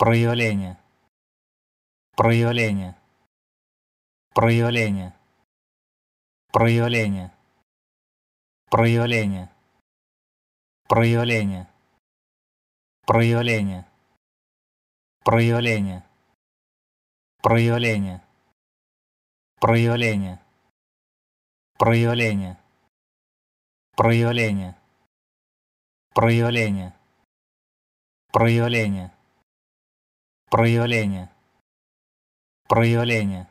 проявление проявление проявление проявление проявление проявление проявление проявление проявление проявление проявление проявление проявление проявление проявление проявление